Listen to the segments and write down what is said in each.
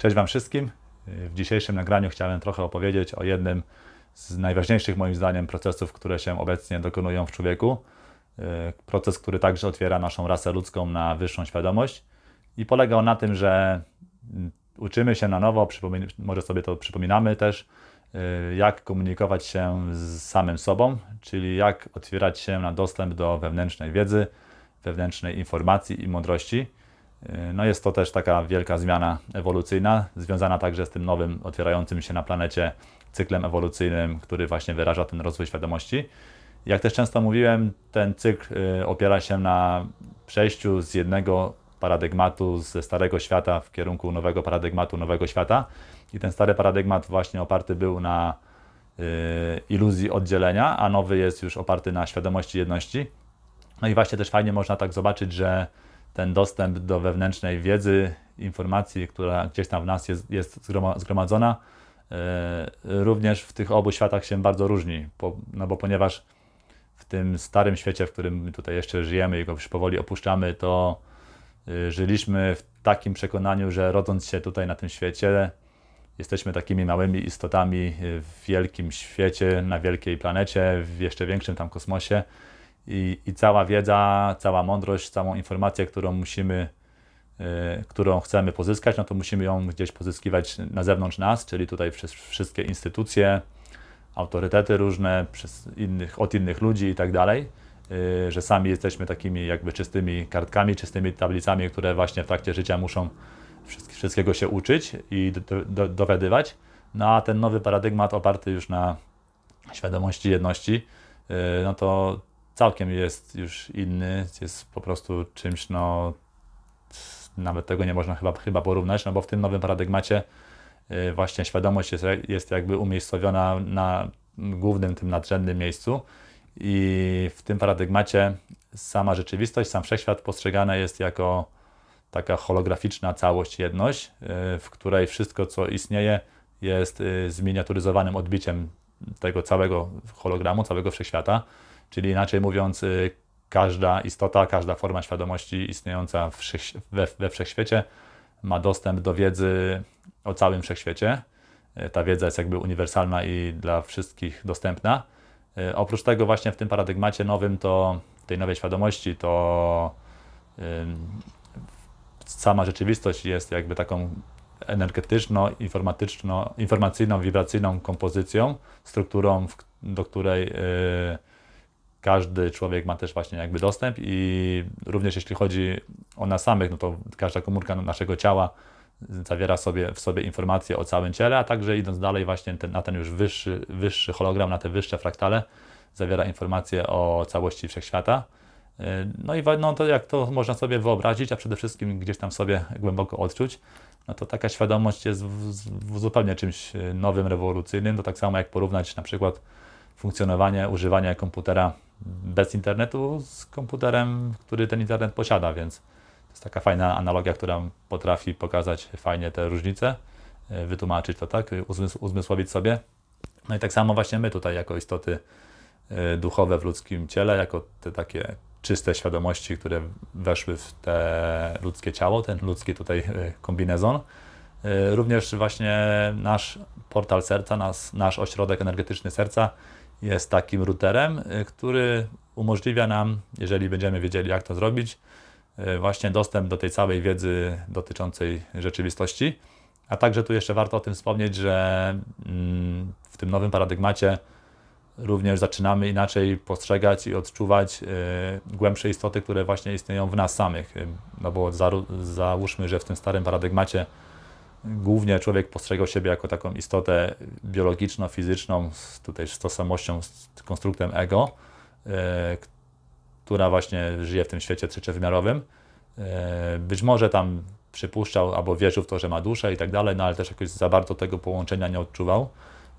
Cześć Wam wszystkim. W dzisiejszym nagraniu chciałem trochę opowiedzieć o jednym z najważniejszych moim zdaniem procesów, które się obecnie dokonują w człowieku. E, proces, który także otwiera naszą rasę ludzką na wyższą świadomość i polega on na tym, że mm, uczymy się na nowo, może sobie to przypominamy też, e, jak komunikować się z samym sobą, czyli jak otwierać się na dostęp do wewnętrznej wiedzy, wewnętrznej informacji i mądrości E, no jest to też taka wielka zmiana ewolucyjna, związana także z tym nowym, otwierającym się na planecie cyklem ewolucyjnym, który właśnie wyraża ten rozwój świadomości. Jak też często mówiłem, ten cykl e, opiera się na przejściu z jednego paradygmatu ze starego świata w kierunku nowego paradygmatu, nowego świata. I ten stary paradygmat właśnie oparty był na e, iluzji oddzielenia, a nowy jest już oparty na świadomości jedności. No i właśnie też fajnie można tak zobaczyć, że ten dostęp do wewnętrznej wiedzy, informacji, która gdzieś tam w nas jest, jest zgromadzona, e, również w tych obu światach się bardzo różni, no bo ponieważ w tym starym świecie, w którym tutaj jeszcze żyjemy i go już powoli opuszczamy, to e, żyliśmy w takim przekonaniu, że rodząc się tutaj na tym świecie, jesteśmy takimi małymi istotami w wielkim świecie, na wielkiej planecie, w jeszcze większym tam kosmosie i, i cała wiedza, cała mądrość, całą informację, którą musimy, e, którą chcemy pozyskać, no to musimy ją gdzieś pozyskiwać na zewnątrz nas, czyli tutaj przez wszystkie instytucje, autorytety różne, przez innych, od innych ludzi i tak dalej, e, że sami jesteśmy takimi jakby czystymi kartkami, czystymi tablicami, które właśnie w trakcie życia muszą wszystkiego się uczyć i do, do, dowiadywać. No a ten nowy paradygmat oparty już na świadomości jedności, e, no to, całkiem jest już inny, jest po prostu czymś, no nawet tego nie można chyba, chyba porównać, no bo w tym nowym paradygmacie y, właśnie świadomość jest, jest jakby umiejscowiona na głównym, tym nadrzędnym miejscu i w tym paradygmacie sama rzeczywistość, sam wszechświat postrzegane jest jako taka holograficzna całość, jedność, y, w której wszystko, co istnieje, jest y, zminiaturyzowanym odbiciem tego całego hologramu, całego wszechświata. Czyli inaczej mówiąc, y, każda istota, każda forma świadomości istniejąca we, wszechświecie ma dostęp do wiedzy o całym wszechświecie. Y, ta wiedza jest jakby uniwersalna i dla wszystkich dostępna. Y, oprócz tego, właśnie w tym paradygmacie nowym, to tej nowej świadomości, to sama rzeczywistość jest jakby taką energetyczno, informatyczną informacyjną, wibracyjną kompozycją, strukturą, do której każdy człowiek ma też właśnie jakby dostęp i również jeśli chodzi o nas samych, no to każda komórka naszego ciała zawiera sobie, w sobie informacje o całym ciele, a także idąc dalej właśnie ten, na ten już wyższy, wyższy hologram, na te wyższe fraktale, zawiera informacje o całości wszechświata. Y, no i no to jak to można sobie wyobrazić, a przede wszystkim gdzieś tam sobie głęboko odczuć, no to taka świadomość jest w, w zupełnie czymś y, nowym, rewolucyjnym. To tak samo jak porównać na przykład funkcjonowanie, używanie komputera bez internetu z komputerem, który ten internet posiada, więc to jest taka fajna analogia, która potrafi pokazać fajnie te różnice, e, wytłumaczyć to, tak, uzmysłowić sobie. No i tak samo właśnie my tutaj jako istoty e, duchowe w ludzkim ciele, jako te takie czyste świadomości, które weszły w te ludzkie ciało, ten ludzki tutaj e, kombinezon. Również właśnie nasz portal serca, nas, nasz ośrodek energetyczny serca jest takim routerem, y, który umożliwia nam, jeżeli będziemy wiedzieli jak to zrobić, y, właśnie dostęp do tej całej wiedzy dotyczącej rzeczywistości. A także tu jeszcze warto o tym wspomnieć, że mm, w tym nowym paradygmacie również zaczynamy inaczej postrzegać i odczuwać y, głębsze istoty, które właśnie istnieją w nas samych. No bo załóżmy, że w tym starym paradygmacie głównie człowiek postrzegał siebie jako taką istotę biologiczną, fizyczną, z, tutaj z tożsamością, z konstruktem ego, e, która właśnie żyje w tym świecie trzeciowymiarowym. E, być może tam przypuszczał albo wierzył w to, że ma duszę i tak dalej, no ale też jakoś za bardzo tego połączenia nie odczuwał.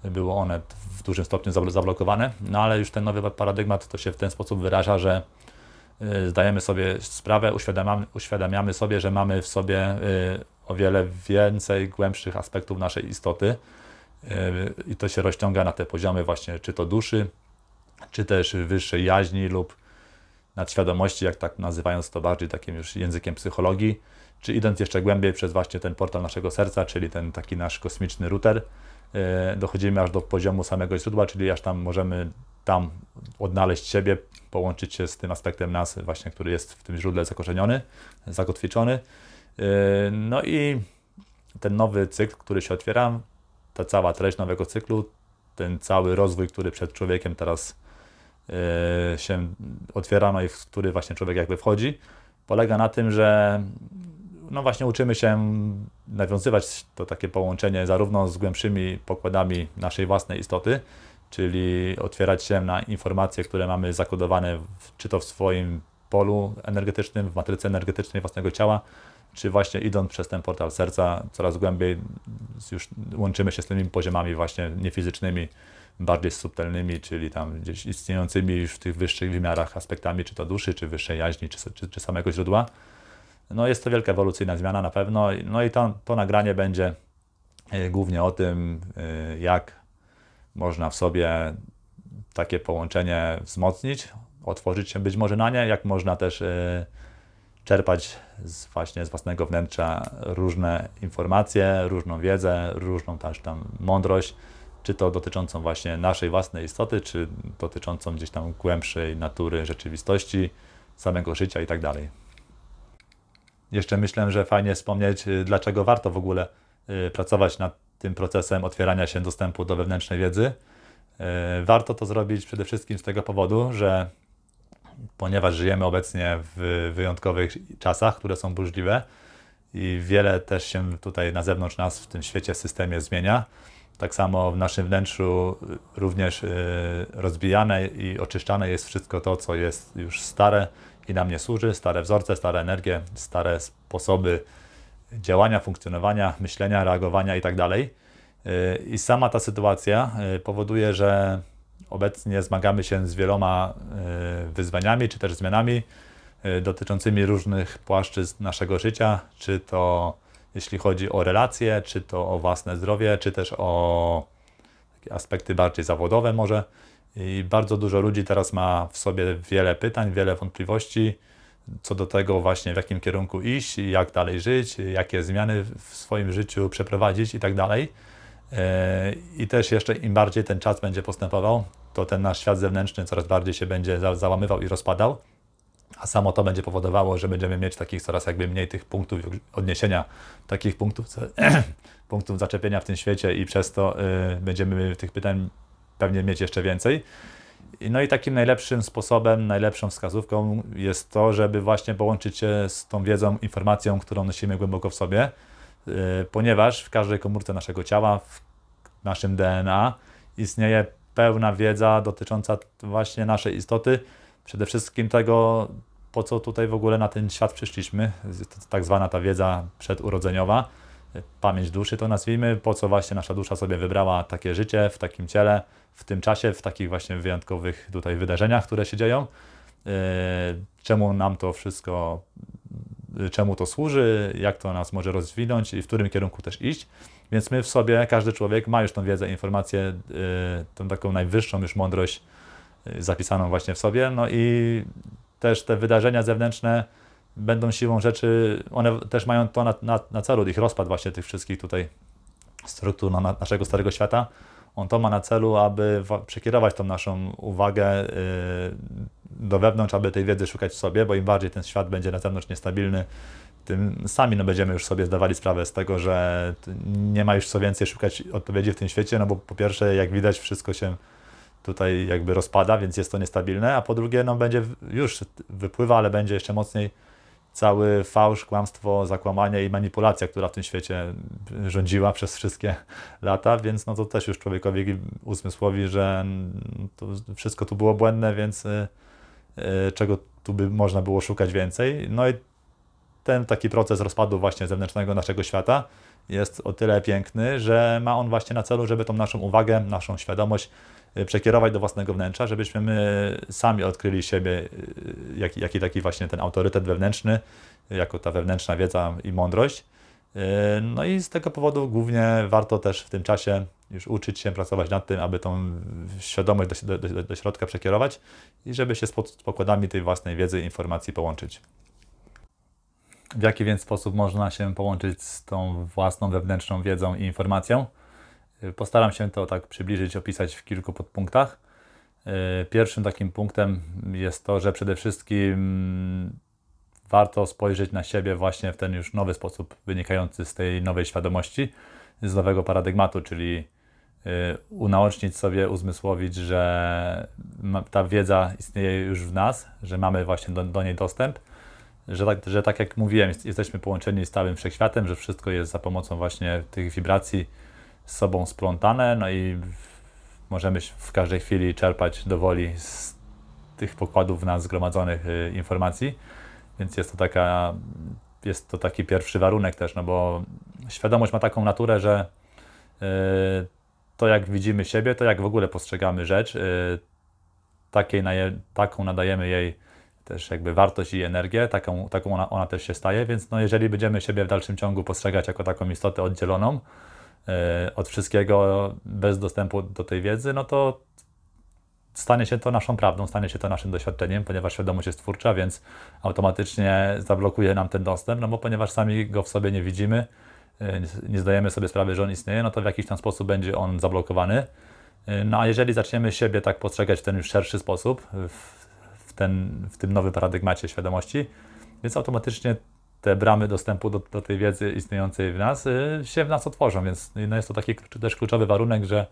Było one w dużym stopniu zablokowane, no ale już ten nowy paradygmat to się w ten sposób wyraża, że e, zdajemy sobie sprawę, uświadamiamy, uświadamiamy sobie, że mamy w sobie o wiele więcej głębszych aspektów naszej istoty e, i to się rozciąga na te poziomy właśnie czy to duszy, czy też wyższej jaźni lub nadświadomości, jak tak nazywając to bardziej takim już językiem psychologii, czy idąc jeszcze głębiej przez właśnie ten portal naszego serca, czyli ten taki nasz kosmiczny router, e, dochodzimy aż do poziomu samego źródła, czyli aż tam możemy tam odnaleźć siebie, połączyć się z tym aspektem nas właśnie, który jest w tym źródle zakorzeniony, zakotwiczony Y, no i ten nowy cykl, który się otwiera, ta cała treść nowego cyklu, ten cały rozwój, który przed człowiekiem teraz y, się otwiera, no i w który właśnie człowiek jakby wchodzi, polega na tym, że no właśnie uczymy się nawiązywać to takie połączenie zarówno z głębszymi pokładami naszej własnej istoty, czyli otwierać się na informacje, które mamy zakodowane czy to w swoim polu energetycznym, w matryce energetycznej własnego ciała, czy właśnie idąc przez ten portal serca coraz głębiej już łączymy się z tymi poziomami właśnie niefizycznymi, bardziej subtelnymi, czyli tam gdzieś istniejącymi już w tych wyższych wymiarach aspektami, czy to duszy, czy wyższej jaźni, czy, czy, czy samego źródła. No jest to wielka ewolucyjna zmiana na pewno, no i to, to nagranie będzie e, głównie o tym, e, jak można w sobie takie połączenie wzmocnić, otworzyć się być może na nie, jak można też e, czerpać z właśnie z własnego wnętrza różne informacje, różną wiedzę, różną też tam mądrość, czy to dotyczącą właśnie naszej własnej istoty, czy dotyczącą gdzieś tam głębszej natury rzeczywistości, samego życia i tak dalej. Jeszcze myślę, że fajnie wspomnieć, y, dlaczego warto w ogóle y, pracować nad tym procesem otwierania się dostępu do wewnętrznej wiedzy. Y, warto to zrobić przede wszystkim z tego powodu, że ponieważ żyjemy obecnie w wyjątkowych czasach, które są burzliwe i wiele też się tutaj na zewnątrz nas w tym świecie, systemie zmienia. Tak samo w naszym wnętrzu również y, rozbijane i oczyszczane jest wszystko to, co jest już stare i nam nie służy, stare wzorce, stare energie, stare sposoby działania, funkcjonowania, myślenia, reagowania itd. Tak y, I sama ta sytuacja y, powoduje, że Obecnie zmagamy się z wieloma e, wyzwaniami czy też zmianami e, dotyczącymi różnych płaszczyzn naszego życia, czy to jeśli chodzi o relacje, czy to o własne zdrowie, czy też o takie aspekty bardziej zawodowe może. I bardzo dużo ludzi teraz ma w sobie wiele pytań, wiele wątpliwości co do tego właśnie w jakim kierunku iść, jak dalej żyć, jakie zmiany w swoim życiu przeprowadzić i tak dalej. I też jeszcze im bardziej ten czas będzie postępował, to ten nasz świat zewnętrzny coraz bardziej się będzie załamywał i rozpadał, a samo to będzie powodowało, że będziemy mieć takich coraz jakby mniej tych punktów odniesienia, takich punktów, punktów zaczepienia w tym świecie i przez to y, będziemy tych pytań pewnie mieć jeszcze więcej. No i takim najlepszym sposobem, najlepszą wskazówką jest to, żeby właśnie połączyć się z tą wiedzą, informacją, którą nosimy głęboko w sobie, E, ponieważ w każdej komórce naszego ciała, w naszym DNA istnieje pełna wiedza dotycząca właśnie naszej istoty, przede wszystkim tego, po co tutaj w ogóle na ten świat przyszliśmy, tak zwana ta wiedza przedurodzeniowa, pamięć duszy to nazwijmy, po co właśnie nasza dusza sobie wybrała takie życie w takim ciele, w tym czasie, w takich właśnie wyjątkowych tutaj wydarzeniach, które się dzieją, e, czemu nam to wszystko czemu to służy, jak to nas może rozwinąć i w którym kierunku też iść. Więc my w sobie, każdy człowiek ma już tą wiedzę, informację, y, tą taką najwyższą już mądrość y, zapisaną właśnie w sobie. No i też te wydarzenia zewnętrzne będą siłą rzeczy, one też mają to na, na, na celu, ich rozpad właśnie tych wszystkich tutaj struktur no, na, naszego starego świata. On to ma na celu, aby przekierować tą naszą uwagę y, do wewnątrz, aby tej wiedzy szukać w sobie, bo im bardziej ten świat będzie na zewnątrz niestabilny, tym sami no, będziemy już sobie zdawali sprawę z tego, że nie ma już co więcej szukać odpowiedzi w tym świecie, no bo po pierwsze, jak widać, wszystko się tutaj jakby rozpada, więc jest to niestabilne, a po drugie, no będzie już wypływa, ale będzie jeszcze mocniej cały fałsz, kłamstwo, zakłamanie i manipulacja, która w tym świecie rządziła przez wszystkie lata, więc no to też już człowiekowi uzmysłowi, że to wszystko tu było błędne, więc y, E, czego tu by można było szukać więcej. No i ten taki proces rozpadu właśnie zewnętrznego naszego świata jest o tyle piękny, że ma on właśnie na celu, żeby tą naszą uwagę, naszą świadomość e, przekierować do własnego wnętrza, żebyśmy my sami odkryli siebie, e, jaki, jaki taki właśnie ten autorytet wewnętrzny, jako ta wewnętrzna wiedza i mądrość. Yy, no i z tego powodu głównie warto też w tym czasie już uczyć się, pracować nad tym, aby tą świadomość do, do, do środka przekierować i żeby się z pokładami tej własnej wiedzy i informacji połączyć. W jaki więc sposób można się połączyć z tą własną wewnętrzną wiedzą i informacją? Yy, postaram się to tak przybliżyć, opisać w kilku podpunktach. Yy, pierwszym takim punktem jest to, że przede wszystkim warto spojrzeć na siebie właśnie w ten już nowy sposób wynikający z tej nowej świadomości, z nowego paradygmatu, czyli y, unaocznić sobie, uzmysłowić, że ta wiedza istnieje już w nas, że mamy właśnie do, do niej dostęp, że tak, że tak jak mówiłem, jesteśmy połączeni z całym wszechświatem, że wszystko jest za pomocą właśnie tych wibracji z sobą splątane, no i możemy w każdej chwili czerpać do woli z tych pokładów w nas zgromadzonych y, informacji. Więc jest to, taka, jest to taki pierwszy warunek też, no bo świadomość ma taką naturę, że y, to jak widzimy siebie, to jak w ogóle postrzegamy rzecz, y, takiej taką nadajemy jej też jakby wartość i energię, taką, taką ona, ona, też się staje, więc no jeżeli będziemy siebie w dalszym ciągu postrzegać jako taką istotę oddzieloną y, od wszystkiego bez dostępu do tej wiedzy, no to stanie się to naszą prawdą, stanie się to naszym doświadczeniem, ponieważ świadomość jest twórcza, więc automatycznie zablokuje nam ten dostęp, no bo ponieważ sami go w sobie nie widzimy, y, nie zdajemy sobie sprawy, że on istnieje, no to w jakiś tam sposób będzie on zablokowany. Y, no a jeżeli zaczniemy siebie tak postrzegać w ten już szerszy sposób, w, ten, w tym nowym paradygmacie świadomości, więc automatycznie te bramy dostępu do, do tej wiedzy istniejącej w nas y, się w nas otworzą, więc no jest to taki też kluczowy warunek, że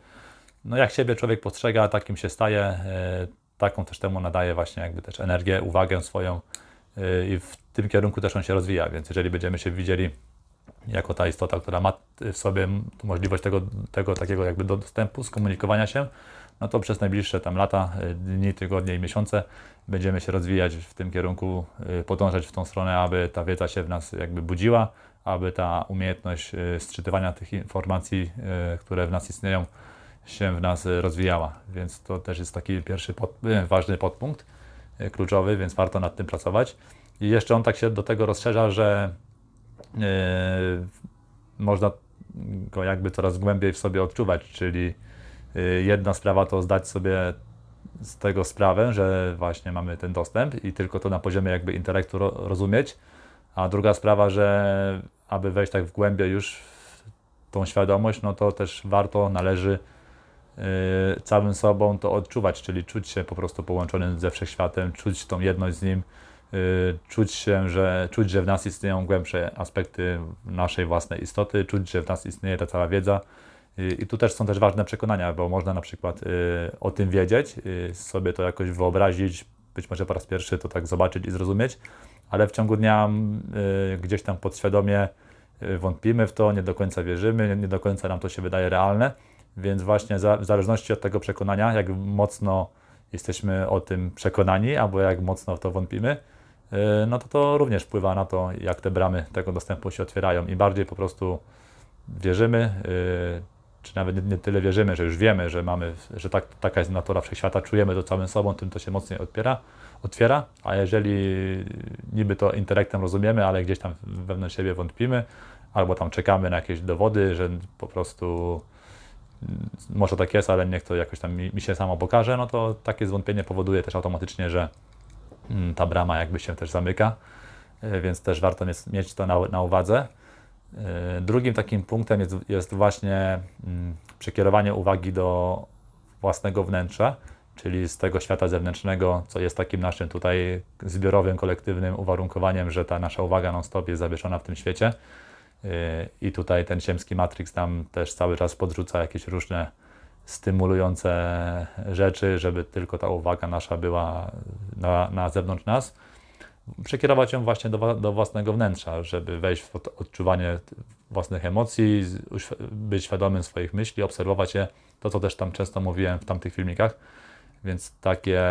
no jak siebie człowiek postrzega, takim się staje, e, taką też temu nadaje właśnie jakby też energię, uwagę swoją e, i w tym kierunku też on się rozwija, więc jeżeli będziemy się widzieli jako ta istota, która ma w sobie możliwość tego, tego takiego jakby dostępu, skomunikowania się, no to przez najbliższe tam lata, e, dni, tygodnie i miesiące będziemy się rozwijać w tym kierunku, podążać w tą stronę, aby ta wiedza się w nas jakby budziła, aby ta umiejętność sczytywania tych informacji, które w nas istnieją, się w nas y, rozwijała, więc to też jest taki pierwszy pod, y, ważny podpunkt, y, kluczowy, więc warto nad tym pracować. I jeszcze on tak się do tego rozszerza, że yy, można go jakby coraz głębiej w sobie odczuwać, czyli yy, jedna sprawa to zdać sobie z tego sprawę, że właśnie mamy ten dostęp i tylko to na poziomie jakby intelektu ro rozumieć, a druga sprawa, że aby wejść tak w głębie już w tą świadomość, no to też warto, należy Y, całym sobą to odczuwać, czyli czuć się po prostu połączonym ze wszechświatem, czuć tą jedność z nim, y, czuć się, że czuć, że w nas istnieją głębsze aspekty naszej własnej istoty, czuć, że w nas istnieje ta cała wiedza. Y, I tu też są też ważne przekonania, bo można na przykład o tym wiedzieć, sobie to jakoś wyobrazić, być może po raz pierwszy to tak zobaczyć i zrozumieć, ale w ciągu dnia mm, gdzieś tam podświadomie wątpimy w to, nie do końca wierzymy, nie do końca nam to się wydaje realne więc właśnie za, w zależności od tego przekonania, jak mocno jesteśmy o tym przekonani, albo jak mocno w to wątpimy, y, no to to również wpływa na to, jak te bramy tego dostępu się otwierają. Im bardziej po prostu wierzymy, y, czy nawet nie tyle wierzymy, że już wiemy, że mamy, że tak, taka jest natura wszechświata, czujemy to całym sobą, tym to się mocniej otwiera, otwiera, a jeżeli niby to intelektem rozumiemy, ale gdzieś tam wewnątrz siebie wątpimy, albo tam czekamy na jakieś dowody, że po prostu może tak jest, ale niech to jakoś tam mi, mi się samo pokaże, no to takie zwątpienie powoduje też automatycznie, że mm, ta brama jakby się też zamyka, e, więc też warto mieć to na, na uwadze. E, drugim takim punktem jest, jest właśnie mm, przekierowanie uwagi do własnego wnętrza, czyli z tego świata zewnętrznego, co jest takim naszym tutaj zbiorowym, kolektywnym uwarunkowaniem, że ta nasza uwaga non-stop jest zawieszona w tym świecie. I tutaj ten ziemski Matrix nam też cały czas podrzuca jakieś różne stymulujące rzeczy, żeby tylko ta uwaga nasza była na, na zewnątrz nas. Przekierować ją właśnie do, do własnego wnętrza, żeby wejść w odczuwanie własnych emocji, być świadomym swoich myśli, obserwować je. To, co też tam często mówiłem w tamtych filmikach. Więc takie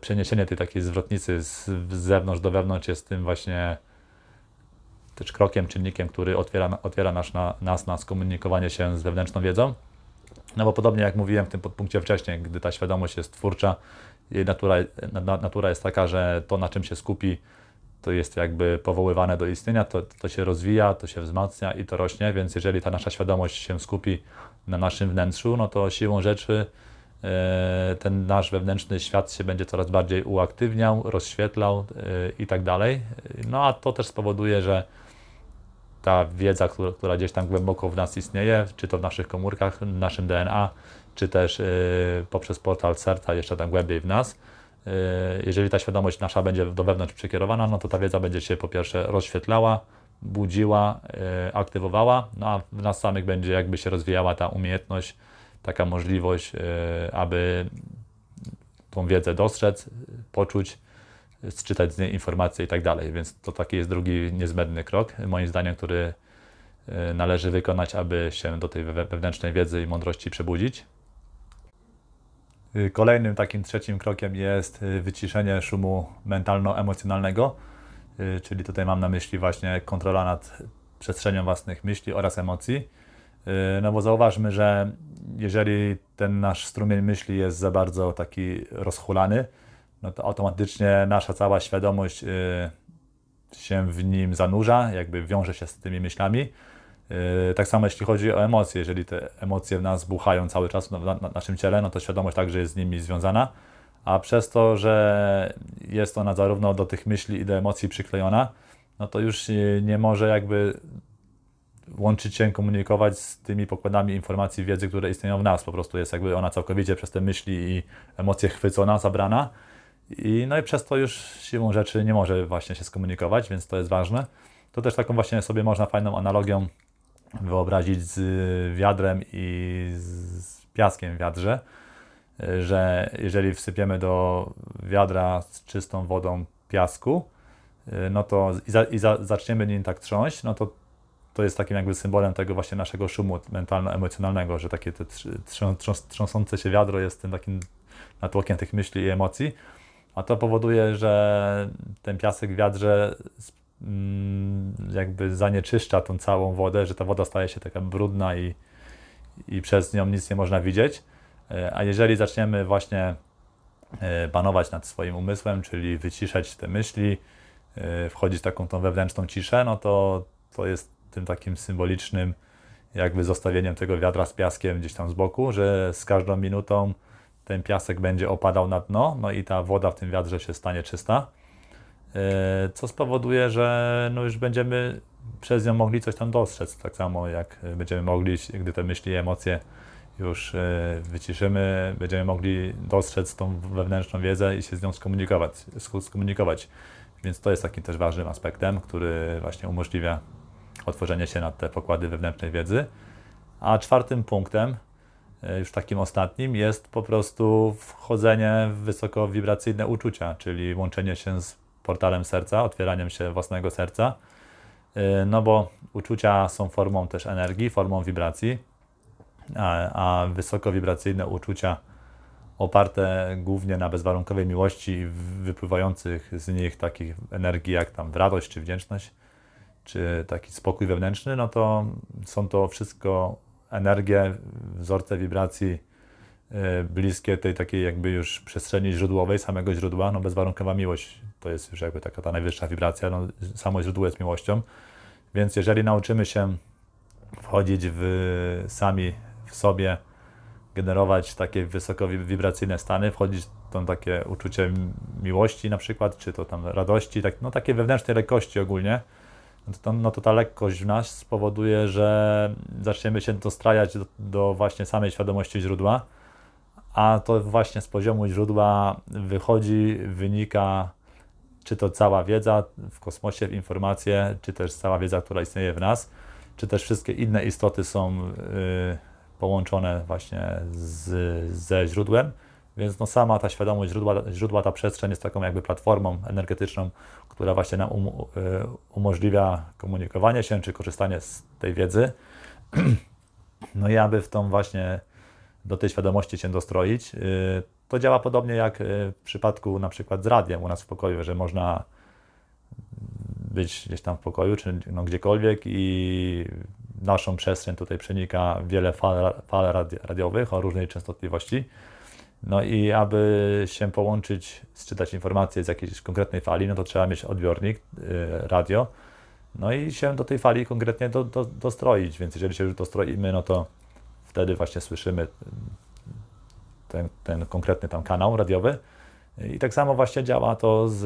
przeniesienie tej takiej zwrotnicy z zewnątrz do wewnątrz jest tym właśnie też krokiem, czynnikiem, który otwiera, otwiera nas, na, nas na skomunikowanie się z wewnętrzną wiedzą. No bo podobnie jak mówiłem w tym podpunkcie wcześniej, gdy ta świadomość jest twórcza, jej natura, natura jest taka, że to na czym się skupi, to jest jakby powoływane do istnienia, to, to się rozwija, to się wzmacnia i to rośnie, więc jeżeli ta nasza świadomość się skupi na naszym wnętrzu, no to siłą rzeczy e, ten nasz wewnętrzny świat się będzie coraz bardziej uaktywniał, rozświetlał e, i tak dalej. No a to też spowoduje, że ta wiedza, która, gdzieś tam głęboko w nas istnieje, czy to w naszych komórkach, w naszym DNA, czy też y, poprzez portal serca jeszcze tam głębiej w nas. Y, jeżeli ta świadomość nasza będzie do wewnątrz przekierowana, no to ta wiedza będzie się po pierwsze rozświetlała, budziła, y, aktywowała, no a w nas samych będzie jakby się rozwijała ta umiejętność, taka możliwość, aby tą wiedzę dostrzec, poczuć, sczytać z niej informacje i tak dalej. Więc to taki jest drugi niezbędny krok, moim zdaniem, który e, należy wykonać, aby się do tej wewnętrznej wiedzy i mądrości przebudzić. E, kolejnym takim trzecim krokiem jest e, wyciszenie szumu mentalno-emocjonalnego, czyli tutaj mam na myśli właśnie kontrola nad przestrzenią własnych myśli oraz emocji. No bo zauważmy, że jeżeli ten nasz strumień myśli jest za bardzo taki rozchulany, no to automatycznie nasza cała świadomość y, się w nim zanurza, jakby wiąże się z tymi myślami. Y, tak samo jeśli chodzi o emocje, jeżeli te emocje w nas buchają cały czas na, naszym ciele, no to świadomość także jest z nimi związana, a przez to, że jest ona zarówno do tych myśli i do emocji przyklejona, no to już nie może jakby łączyć się, komunikować z tymi pokładami informacji, wiedzy, które istnieją w nas. Po prostu jest jakby ona całkowicie przez te myśli i emocje chwycona, zabrana i, no i przez to już siłą rzeczy nie może właśnie się skomunikować, więc to jest ważne. To też taką właśnie sobie można fajną analogią wyobrazić z wiadrem i z piaskiem w wiadrze, że jeżeli wsypiemy do wiadra z czystą wodą piasku, y, no to i, za, i za, zaczniemy nim tak trząść, no to to jest takim jakby symbolem tego właśnie naszego szumu mentalno-emocjonalnego, że takie te trząsące się wiadro jest tym takim natłokiem tych myśli i emocji. A to powoduje, że ten piasek w wiadrze mm, jakby zanieczyszcza tą całą wodę, że ta woda staje się taka brudna i, i przez nią nic nie można widzieć. E, a jeżeli zaczniemy właśnie e, panować nad swoim umysłem, czyli wyciszać te myśli, e, wchodzić w taką tą wewnętrzną ciszę, no to to jest tym takim symbolicznym jakby zostawieniem tego wiadra z piaskiem gdzieś tam z boku, że z każdą minutą ten piasek będzie opadał na dno, no i ta woda w tym wiadrze się stanie czysta, e, co spowoduje, że no już będziemy przez nią mogli coś tam dostrzec, tak samo jak będziemy mogli, gdy te myśli i emocje już e, wyciszymy, będziemy mogli dostrzec tą wewnętrzną wiedzę i się z nią skomunikować. skomunikować. Więc to jest takim też ważnym aspektem, który właśnie umożliwia otworzenie się na te pokłady wewnętrznej wiedzy. A czwartym punktem, E, już takim ostatnim, jest po prostu wchodzenie w wysokowibracyjne uczucia, czyli łączenie się z portalem serca, otwieraniem się własnego serca, e, no bo uczucia są formą też energii, formą wibracji, a, a uczucia oparte głównie na bezwarunkowej miłości i wypływających z nich takich energii jak tam radość czy wdzięczność, czy taki spokój wewnętrzny, no to są to wszystko energię, wzorce wibracji e, bliskie tej takiej jakby już przestrzeni źródłowej, samego źródła, no bezwarunkowa miłość to jest już jakby taka ta najwyższa wibracja, no, samo źródło jest miłością, więc jeżeli nauczymy się wchodzić w sami w sobie, generować takie wysoko wibracyjne stany, wchodzić w tam takie uczucie miłości na przykład, czy to tam radości, tak, no takie wewnętrznej lekkości ogólnie, no to, no to ta lekkość w nas spowoduje, że zaczniemy się dostrajać do, do właśnie samej świadomości źródła, a to właśnie z poziomu źródła wychodzi, wynika czy to cała wiedza w kosmosie, w informacje, czy też cała wiedza, która istnieje w nas, czy też wszystkie inne istoty są y, połączone właśnie z, ze źródłem. Więc no sama ta świadomość źródła, źródła, ta przestrzeń jest taką jakby platformą energetyczną, która właśnie nam um, umożliwia komunikowanie się czy korzystanie z tej wiedzy. No i aby w tą właśnie do tej świadomości się dostroić, y, to działa podobnie jak y, w przypadku na przykład z radiem u nas w pokoju, że można być gdzieś tam w pokoju czy no, gdziekolwiek i naszą przestrzeń tutaj przenika wiele fal, fal radiowych o różnej częstotliwości. No i aby się połączyć, czytać informacje z jakiejś konkretnej fali, no to trzeba mieć odbiornik, y, radio, no i się do tej fali konkretnie do, do, dostroić, więc jeżeli się już dostroimy, no to wtedy właśnie słyszymy mm, ten, ten konkretny tam kanał radiowy. I tak samo właśnie działa to, z,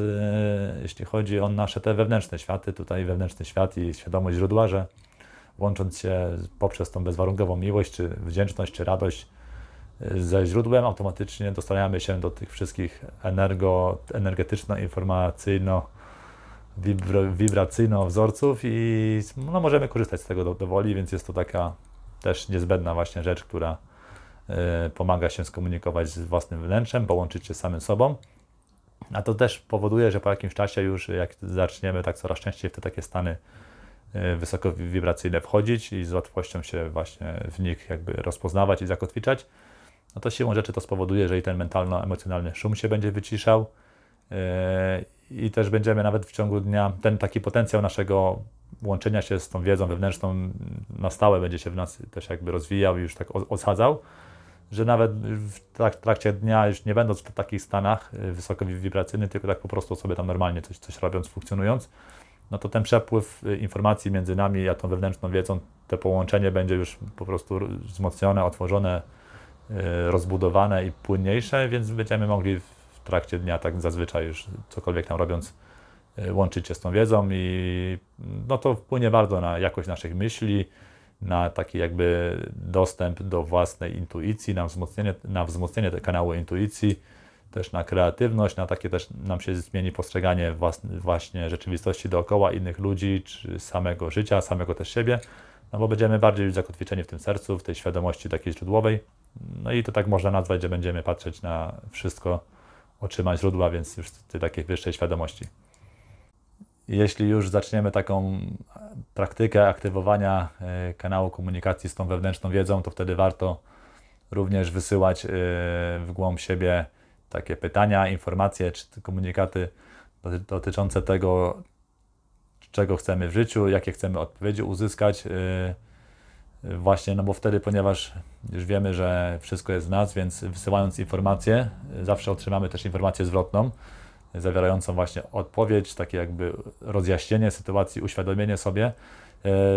jeśli chodzi o nasze te wewnętrzne światy, tutaj wewnętrzny świat i świadomość źródła, że łącząc się poprzez tą bezwarunkową miłość, czy wdzięczność, czy radość, ze źródłem, automatycznie dostaniamy się do tych wszystkich energo, energetyczno-informacyjno- wibracyjno wzorców i no, możemy korzystać z tego do, do woli, więc jest to taka też niezbędna właśnie rzecz, która y, pomaga się skomunikować z własnym wnętrzem, połączyć się z samym sobą. A to też powoduje, że po jakimś czasie już jak zaczniemy tak coraz częściej w te takie stany y, wysokowibracyjne wysoko wibracyjne wchodzić i z łatwością się właśnie w nich jakby rozpoznawać i zakotwiczać, no to siłą rzeczy to spowoduje, że i ten mentalno-emocjonalny szum się będzie wyciszał e, i też będziemy nawet w ciągu dnia, ten taki potencjał naszego łączenia się z tą wiedzą wewnętrzną na stałe będzie się w nas też jakby rozwijał i już tak osadzał, że nawet w trakcie dnia, już nie będąc w takich stanach e, wysokowibracyjnych, tylko tak po prostu sobie tam normalnie coś, coś robiąc, funkcjonując, no to ten przepływ e, informacji między nami a tą wewnętrzną wiedzą, to połączenie będzie już po prostu wzmocnione, otworzone, E, rozbudowane i płynniejsze, więc będziemy mogli w trakcie dnia, tak zazwyczaj już cokolwiek tam robiąc, e, łączyć się z tą wiedzą i no to wpłynie bardzo na jakość naszych myśli, na taki jakby dostęp do własnej intuicji, na wzmocnienie, na wzmocnienie tego kanału intuicji, też na kreatywność, na takie też nam się zmieni postrzeganie własne, właśnie rzeczywistości dookoła, innych ludzi, czy samego życia, samego też siebie, no bo będziemy bardziej zakotwiczeni w tym sercu, w tej świadomości takiej źródłowej. No i to tak można nazwać, że będziemy patrzeć na wszystko oczyma źródła, więc już tej takiej wyższej świadomości. Jeśli już zaczniemy taką praktykę aktywowania e, kanału komunikacji z tą wewnętrzną wiedzą, to wtedy warto również wysyłać e, w głąb siebie takie pytania, informacje czy komunikaty dotyczące tego, czego chcemy w życiu, jakie chcemy odpowiedzi uzyskać e, Właśnie, no bo wtedy, ponieważ już wiemy, że wszystko jest w nas, więc wysyłając informację, zawsze otrzymamy też informację zwrotną, zawierającą właśnie odpowiedź, takie jakby rozjaśnienie sytuacji, uświadomienie sobie.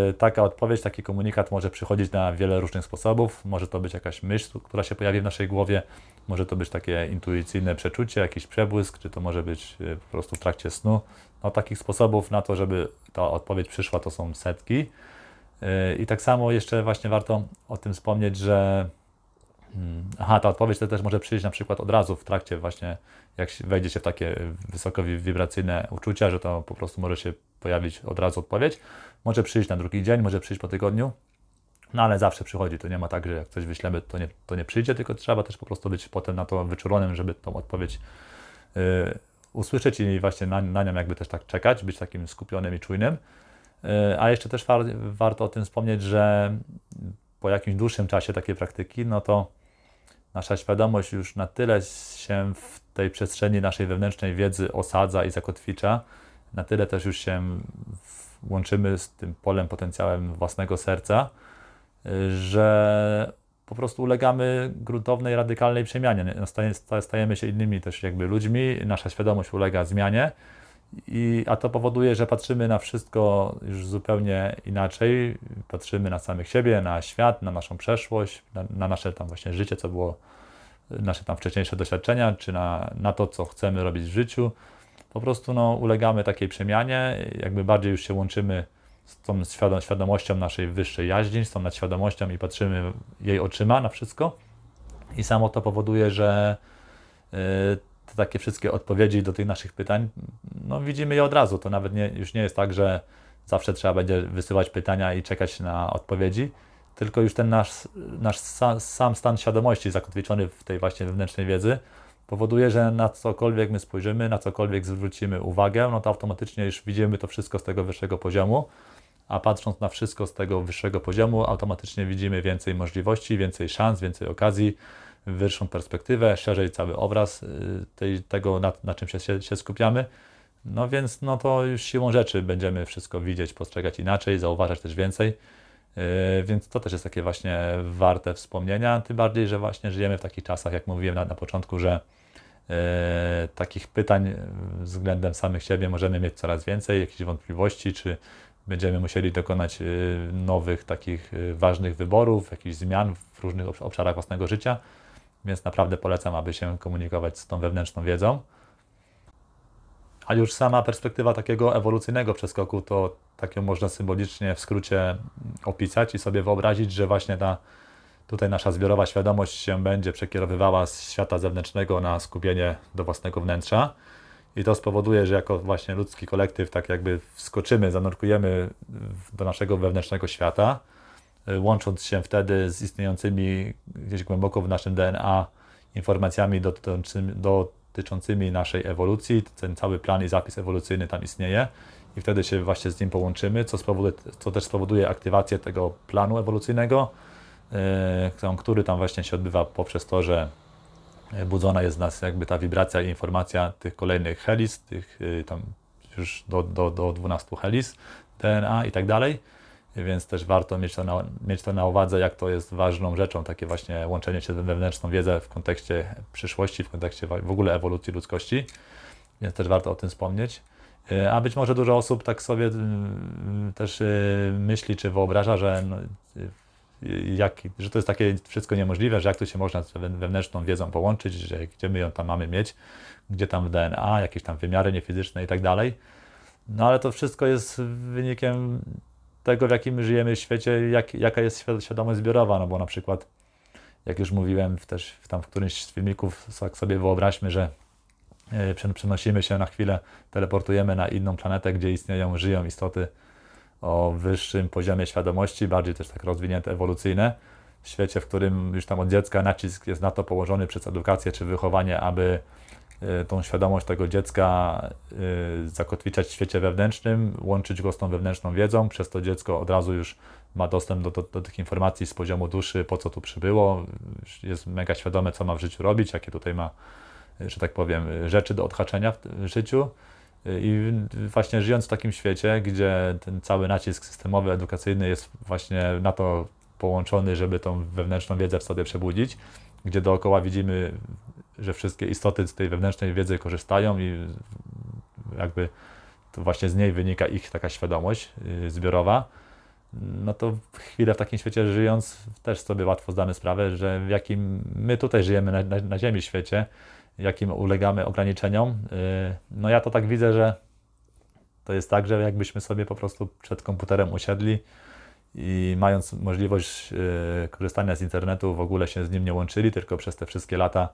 E, taka odpowiedź, taki komunikat może przychodzić na wiele różnych sposobów. Może to być jakaś myśl, która się pojawi w naszej głowie, może to być takie intuicyjne przeczucie, jakiś przebłysk, czy to może być e, po prostu w trakcie snu. No, takich sposobów na to, żeby ta odpowiedź przyszła, to są setki. I tak samo jeszcze właśnie warto o tym wspomnieć, że mm, aha, ta odpowiedź też może przyjść na przykład od razu w trakcie właśnie, jak wejdzie się w takie wysoko wibracyjne uczucia, że to po prostu może się pojawić od razu odpowiedź. Może przyjść na drugi dzień, może przyjść po tygodniu, no ale zawsze przychodzi. To nie ma tak, że jak coś wyślemy, to nie, to nie przyjdzie, tylko trzeba też po prostu być potem na to wyczulonym, żeby tą odpowiedź yy, usłyszeć i właśnie na, na nią jakby też tak czekać, być takim skupionym i czujnym. E, a jeszcze też warto o tym wspomnieć, że po jakimś dłuższym czasie takiej praktyki, no to nasza świadomość już na tyle się w tej przestrzeni naszej wewnętrznej wiedzy osadza i zakotwicza, na tyle też już się łączymy z tym polem, potencjałem własnego serca, e, że po prostu ulegamy gruntownej, radykalnej przemianie. No, stajemy się innymi też jakby ludźmi, nasza świadomość ulega zmianie. I, a to powoduje, że patrzymy na wszystko już zupełnie inaczej. Patrzymy na samych siebie, na świat, na naszą przeszłość, na, na nasze tam właśnie życie, co było, nasze tam wcześniejsze doświadczenia, czy na, na to, co chcemy robić w życiu. Po prostu no, ulegamy takiej przemianie, jakby bardziej już się łączymy z tą świadom świadomością naszej wyższej jaźni, z tą nadświadomością i patrzymy jej oczyma na wszystko. I samo to powoduje, że y, te takie wszystkie odpowiedzi do tych naszych pytań, no widzimy je od razu. To nawet nie, już nie jest tak, że zawsze trzeba będzie wysyłać pytania i czekać na odpowiedzi, tylko już ten nasz, nasz sam, sam stan świadomości zakotwiczony w tej właśnie wewnętrznej wiedzy powoduje, że na cokolwiek my spojrzymy, na cokolwiek zwrócimy uwagę, no to automatycznie już widzimy to wszystko z tego wyższego poziomu, a patrząc na wszystko z tego wyższego poziomu, automatycznie widzimy więcej możliwości, więcej szans, więcej okazji, wyższą perspektywę, szerzej cały obraz y, tej, tego, na, na czym się, się, skupiamy. No więc no to już siłą rzeczy będziemy wszystko widzieć, postrzegać inaczej, zauważać też więcej. Y, więc to też jest takie właśnie warte wspomnienia, tym bardziej, że właśnie żyjemy w takich czasach, jak mówiłem na, na początku, że y, takich pytań względem samych siebie możemy mieć coraz więcej, jakichś wątpliwości, czy będziemy musieli dokonać nowych takich ważnych wyborów, jakichś zmian w różnych obszarach własnego życia więc naprawdę polecam, aby się komunikować z tą wewnętrzną wiedzą. A już sama perspektywa takiego ewolucyjnego przeskoku, to tak ją można symbolicznie w skrócie opisać i sobie wyobrazić, że właśnie ta tutaj nasza zbiorowa świadomość się będzie przekierowywała z świata zewnętrznego na skupienie do własnego wnętrza. I to spowoduje, że jako właśnie ludzki kolektyw, tak jakby wskoczymy, zanurkujemy do naszego wewnętrznego świata. Y, łącząc się wtedy z istniejącymi gdzieś głęboko w naszym DNA informacjami dotyczącymi, dotyczącymi naszej ewolucji. Ten cały plan i zapis ewolucyjny tam istnieje i wtedy się właśnie z nim połączymy, co, spowoduje, co też spowoduje aktywację tego planu ewolucyjnego, yy, który tam właśnie się odbywa poprzez to, że y, budzona jest w nas jakby ta wibracja i informacja tych kolejnych helis, tych yy, tam już do, do, do 12 helis DNA i tak dalej więc też warto mieć to, na, mieć to na uwadze, jak to jest ważną rzeczą, takie właśnie łączenie się z wewnętrzną wiedzę w kontekście przyszłości, w kontekście w ogóle ewolucji ludzkości, więc też warto o tym wspomnieć. E, a być może dużo osób tak sobie mm, mm, też e, myśli czy wyobraża, że, no, e, jak, że to jest takie wszystko niemożliwe, że jak to się można z wewnętrzną wiedzą połączyć, że gdzie my ją tam mamy mieć, gdzie tam w DNA, jakieś tam wymiary niefizyczne i tak dalej. No ale to wszystko jest wynikiem tego, w jakim żyjemy świecie, jak, jaka jest świadomość zbiorowa, no bo na przykład, jak już mówiłem też tam w którymś z filmików, tak sobie wyobraźmy, że e, przenosimy się na chwilę, teleportujemy na inną planetę, gdzie istnieją, żyją istoty o wyższym poziomie świadomości, bardziej też tak rozwinięte ewolucyjne, w świecie, w którym już tam od dziecka nacisk jest na to położony przez edukację czy wychowanie, aby E, tą świadomość tego dziecka e, zakotwiczać w świecie wewnętrznym, łączyć go z tą wewnętrzną wiedzą, przez to dziecko od razu już ma dostęp do, do, do, tych informacji z poziomu duszy, po co tu przybyło, jest mega świadome, co ma w życiu robić, jakie tutaj ma, że tak powiem, rzeczy do odhaczenia w życiu. I właśnie żyjąc w takim świecie, gdzie ten cały nacisk systemowy, edukacyjny jest właśnie na to połączony, żeby tą wewnętrzną wiedzę w sobie przebudzić, gdzie dookoła widzimy że wszystkie istoty z tej wewnętrznej wiedzy korzystają i jakby to właśnie z niej wynika ich taka świadomość y, zbiorowa, no to chwilę w takim świecie żyjąc też sobie łatwo zdamy sprawę, że w jakim my tutaj żyjemy na, na, na Ziemi świecie, jakim ulegamy ograniczeniom. Y, no ja to tak widzę, że to jest tak, że jakbyśmy sobie po prostu przed komputerem usiedli i mając możliwość y, korzystania z internetu w ogóle się z nim nie łączyli, tylko przez te wszystkie lata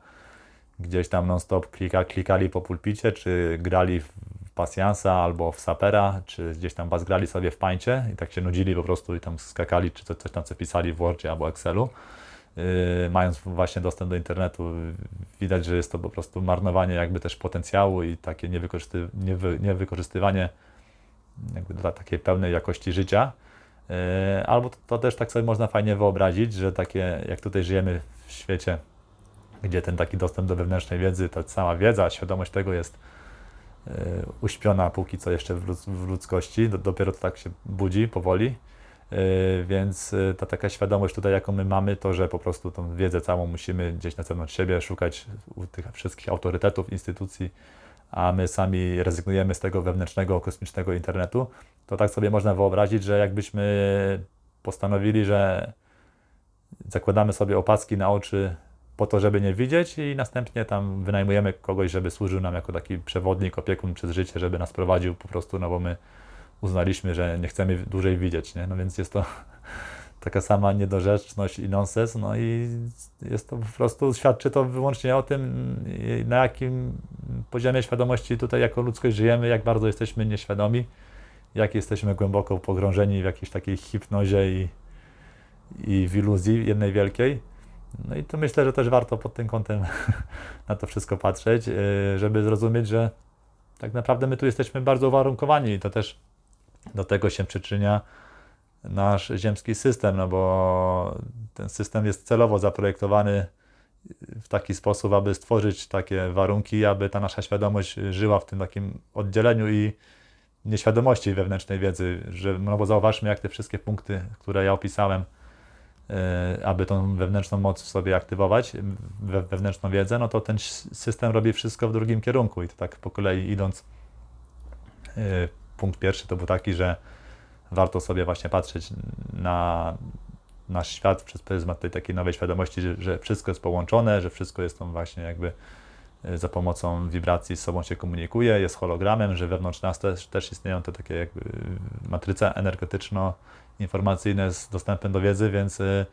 gdzieś tam non-stop klika, klikali po pulpicie, czy grali w pasjansa albo w sapera, czy gdzieś tam bazgrali sobie w pańcie i tak się nudzili po prostu i tam skakali, czy coś tam co pisali w Wordzie albo Excelu. Yy, mając właśnie dostęp do internetu, widać, że jest to po prostu marnowanie jakby też potencjału i takie niewykorzysty, niewy, niewykorzystywanie jakby dla takiej pełnej jakości życia. Yy, albo to, to też tak sobie można fajnie wyobrazić, że takie, jak tutaj żyjemy w świecie gdzie ten taki dostęp do wewnętrznej wiedzy, ta sama wiedza, świadomość tego jest y, uśpiona póki co jeszcze w, w ludzkości, dopiero to tak się budzi powoli. Y, więc y, ta taka świadomość tutaj, jaką my mamy, to że po prostu tą wiedzę całą musimy gdzieś na zewnątrz siebie szukać u tych wszystkich autorytetów, instytucji, a my sami rezygnujemy z tego wewnętrznego, kosmicznego internetu, to tak sobie można wyobrazić, że jakbyśmy postanowili, że zakładamy sobie opaski na oczy po to, żeby nie widzieć i następnie tam wynajmujemy kogoś, żeby służył nam jako taki przewodnik, opiekun przez życie, żeby nas prowadził po prostu, no bo my uznaliśmy, że nie chcemy dłużej widzieć, nie? No więc jest to taka sama niedorzeczność i nonsens, no i jest to po prostu, świadczy to wyłącznie o tym, na jakim poziomie świadomości tutaj jako ludzkość żyjemy, jak bardzo jesteśmy nieświadomi, jak jesteśmy głęboko pogrążeni w jakiejś takiej hipnozie i, i w iluzji jednej wielkiej no i to myślę, że też warto pod tym kątem na to wszystko patrzeć, y, żeby zrozumieć, że tak naprawdę my tu jesteśmy bardzo uwarunkowani i to też do tego się przyczynia nasz ziemski system, no bo ten system jest celowo zaprojektowany w taki sposób, aby stworzyć takie warunki, aby ta nasza świadomość żyła w tym takim oddzieleniu i nieświadomości wewnętrznej wiedzy, że, no bo zauważmy, jak te wszystkie punkty, które ja opisałem, E, aby tą wewnętrzną moc w sobie aktywować, wewnętrzną wiedzę, no to ten system robi wszystko w drugim kierunku. I to tak po kolei idąc, e, punkt pierwszy to był taki, że warto sobie właśnie patrzeć na nasz świat przez pryzmat tej takiej nowej świadomości, że, że wszystko jest połączone, że wszystko jest tą właśnie jakby e, za pomocą wibracji z sobą się komunikuje, jest hologramem, że wewnątrz nas też, też istnieją te takie jakby matryce energetyczno- informacyjne z dostępem do wiedzy, więc y,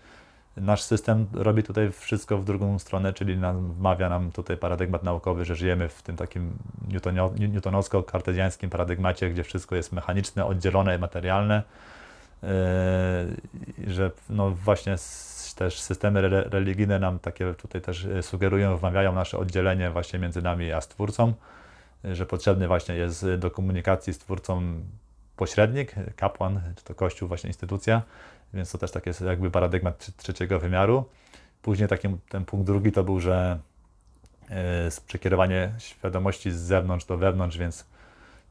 nasz system robi tutaj wszystko w drugą stronę, czyli nam, wmawia nam tutaj paradygmat naukowy, że żyjemy w tym takim newtonowsko-kartezjańskim paradygmacie, gdzie wszystko jest mechaniczne, oddzielone i materialne. Y, że no właśnie też systemy religijne nam takie tutaj też y, sugerują, wmawiają nasze oddzielenie właśnie między nami a Stwórcą, że potrzebny właśnie jest do komunikacji z Twórcą pośrednik, kapłan, czy to kościół, właśnie instytucja, więc to też tak jest jakby paradygmat trzeciego wymiaru. Później taki, ten punkt drugi to był, że e, przekierowanie świadomości z zewnątrz do wewnątrz, więc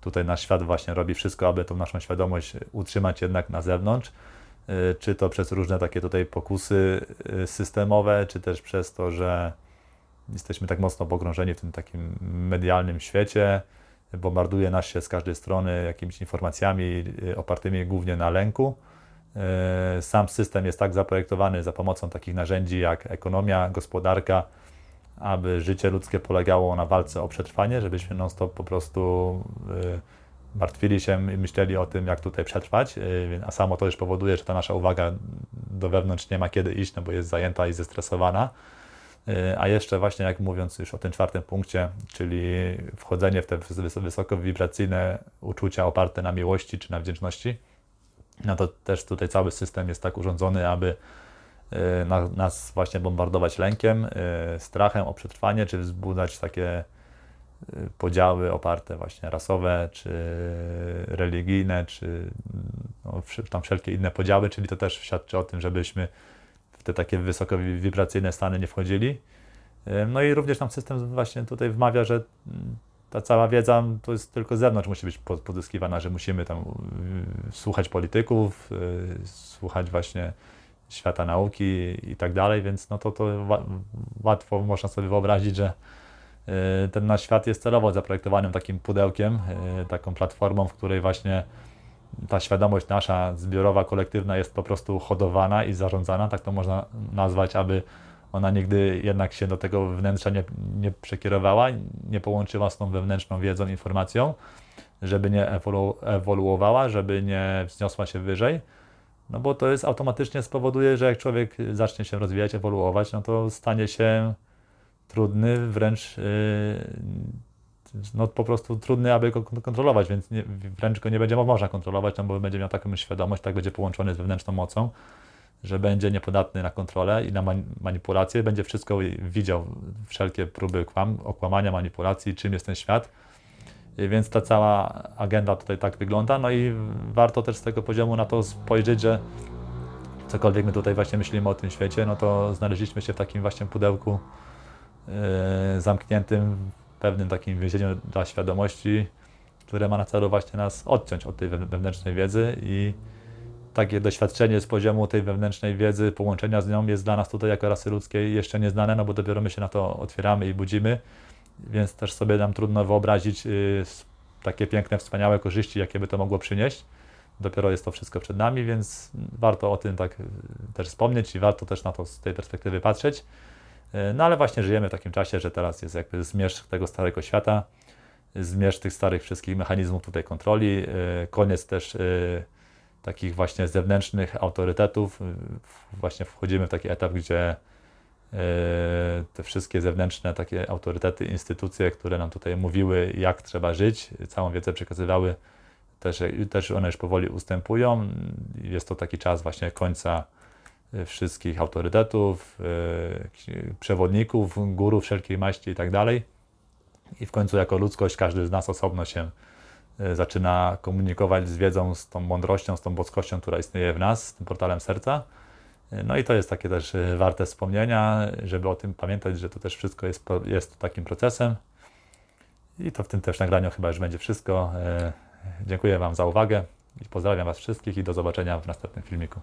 tutaj nasz świat właśnie robi wszystko, aby tą naszą świadomość utrzymać jednak na zewnątrz, e, czy to przez różne takie tutaj pokusy e, systemowe, czy też przez to, że jesteśmy tak mocno pogrążeni w tym takim medialnym świecie, bombarduje nas się z każdej strony jakimiś informacjami y, opartymi głównie na lęku. Y, sam system jest tak zaprojektowany za pomocą takich narzędzi jak ekonomia, gospodarka, aby życie ludzkie polegało na walce o przetrwanie, żebyśmy non-stop po prostu y, martwili się i myśleli o tym, jak tutaj przetrwać, a samo to już powoduje, że ta nasza uwaga do wewnątrz nie ma kiedy iść, no bo jest zajęta i zestresowana. E, a jeszcze właśnie jak mówiąc już o tym czwartym punkcie, czyli wchodzenie w te wysoko wibracyjne uczucia oparte na miłości czy na wdzięczności, no to też tutaj cały system jest tak urządzony, aby e, nas właśnie bombardować lękiem, e, strachem o przetrwanie, czy wzbudzać takie podziały oparte właśnie rasowe, czy religijne, czy no, tam wszelkie inne podziały, czyli to też świadczy o tym, żebyśmy w te takie wysoko wibracyjne stany nie wchodzili. E, no i również nam system właśnie tutaj wmawia, że mm, ta cała wiedza to jest tylko z zewnątrz musi być pozyskiwana, że musimy tam y, słuchać polityków, y, słuchać właśnie świata nauki i tak dalej, więc no to, to łatwo można sobie wyobrazić, że y, ten nasz świat jest celowo zaprojektowanym takim pudełkiem, taką platformą, w której właśnie ta świadomość nasza zbiorowa, kolektywna jest po prostu hodowana i zarządzana, tak to można nazwać, aby ona nigdy jednak się do tego wnętrza nie, nie przekierowała, nie połączyła z tą wewnętrzną wiedzą, informacją, żeby nie ewolu ewoluowała, żeby nie wzniosła się wyżej. No bo to jest automatycznie spowoduje, że jak człowiek zacznie się rozwijać, ewoluować, no to stanie się trudny, wręcz yy, no, po prostu trudny, aby go kontrolować, więc nie, wręcz go nie będzie można kontrolować, no bo będzie miał taką świadomość, tak będzie połączony z wewnętrzną mocą, że będzie niepodatny na kontrolę i na manipulację, będzie wszystko widział, wszelkie próby kłam, okłamania, manipulacji, czym jest ten świat. I więc ta cała agenda tutaj tak wygląda, no i warto też z tego poziomu na to spojrzeć, że cokolwiek my tutaj właśnie myślimy o tym świecie, no to znaleźliśmy się w takim właśnie pudełku yy, zamkniętym pewnym takim więzieniem dla świadomości, które ma na celu właśnie nas odciąć od tej wewnętrznej wiedzy i takie doświadczenie z poziomu tej wewnętrznej wiedzy, połączenia z nią jest dla nas tutaj jako rasy ludzkiej jeszcze nieznane, no bo dopiero my się na to otwieramy i budzimy, więc też sobie nam trudno wyobrazić y, takie piękne, wspaniałe korzyści, jakie by to mogło przynieść. Dopiero jest to wszystko przed nami, więc warto o tym tak y, też wspomnieć i warto też na to z tej perspektywy patrzeć. E, no ale właśnie żyjemy w takim czasie, że teraz jest jakby zmierzch tego starego świata, zmierzch tych starych wszystkich mechanizmów tutaj kontroli, e, koniec też e, takich właśnie zewnętrznych autorytetów. Właśnie wchodzimy w taki etap, gdzie te wszystkie zewnętrzne takie autorytety, instytucje, które nam tutaj mówiły, jak trzeba żyć, całą wiedzę przekazywały, też, też one już powoli ustępują. Jest to taki czas właśnie końca E, wszystkich autorytetów, e, przewodników, guru wszelkiej maści i tak dalej. I w końcu jako ludzkość każdy z nas osobno się e, zaczyna komunikować z wiedzą, z tą mądrością, z tą boskością, która istnieje w nas, z tym portalem serca. No i to jest takie też warte wspomnienia, żeby o tym pamiętać, że to też wszystko jest, jest takim procesem. I to w tym też nagraniu chyba już będzie wszystko. Dziękuję Wam za uwagę i pozdrawiam Was wszystkich i do zobaczenia w następnym filmiku.